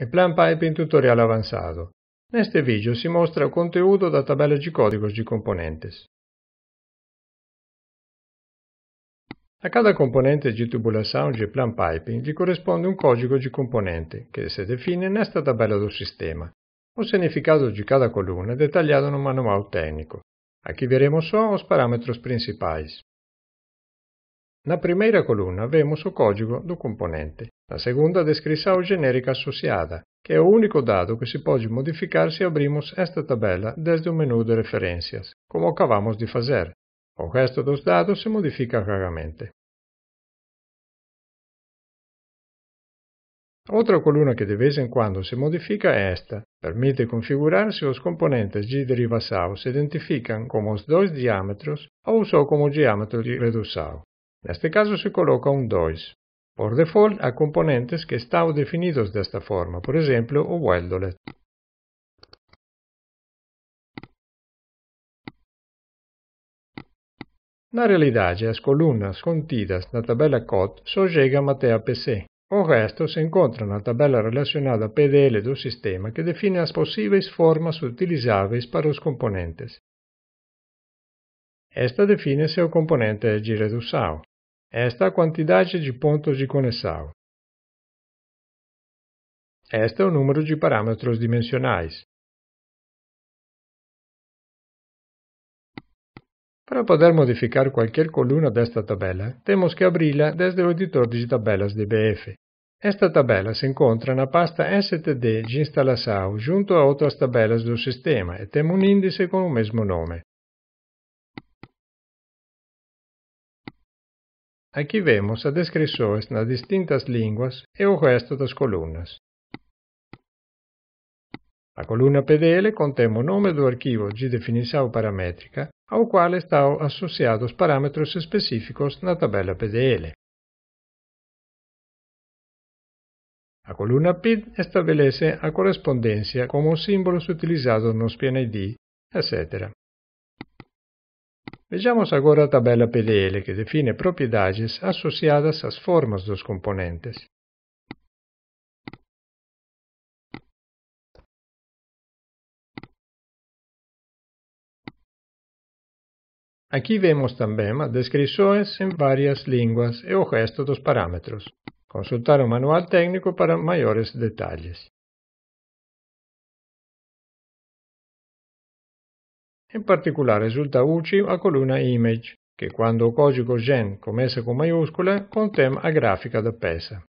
e Plan Piping tutorial Avanzato. Neste video si mostra il contenuto da tabella de códigos de componentes. A cada componente de tubulação de Plan Piping gli corrisponde un código de componente, che si define nesta tabella del sistema. O significato di cada coluna è dettagliato in un manual tecnico. Aqui veremos só os parâmetros principais. Na primeira coluna vemos o código do componente. Na segunda, a descrição genérica associada, que é o único dado que se pode modificar se abrirmos esta tabela desde o menu de referências, como acabamos de fazer. O resto dos dados se modifica raramente. Outra coluna que de vez em quando se modifica é esta. Permite configurar se os componentes de derivação se identificam como os dois diâmetros ou só como o diâmetro de redução. Neste caso se coloca um 2. Por default há componentes que estão definidos desta forma, por exemplo o Weldolet. Na realidade, as colunas contidas na tabela COT só chegam até a PC. O resto se encontra na tabela relacionada PDL do sistema que define as possíveis formas utilizáveis para os componentes. Esta define se o componente é de redução esta quantidade de pontos de conexão. Este é o número de parâmetros dimensionais. Para poder modificar qualquer coluna desta tabela, temos que abri-la desde o editor de tabelas DBF. Esta tabela se encontra na pasta STD de instalação junto a outras tabelas do sistema e tem um índice com o mesmo nome. Aqui vemos as descrições nas distintas línguas e o resto das colunas. A coluna PDL contém o nome do arquivo de definição paramétrica, ao qual estão associados parâmetros específicos na tabela PDL. A coluna PID estabelece a correspondência com os símbolos utilizados nos PNID, etc. Vejamos agora a tabela PDL que define propriedades associadas às formas dos componentes. Aqui vemos também descrições em várias línguas e o resto dos parâmetros. Consultar o manual técnico para maiores detalhes. In particolare risulta utile a colonna image, che quando il codice gen commessa con maiuscole contém la grafica da peça.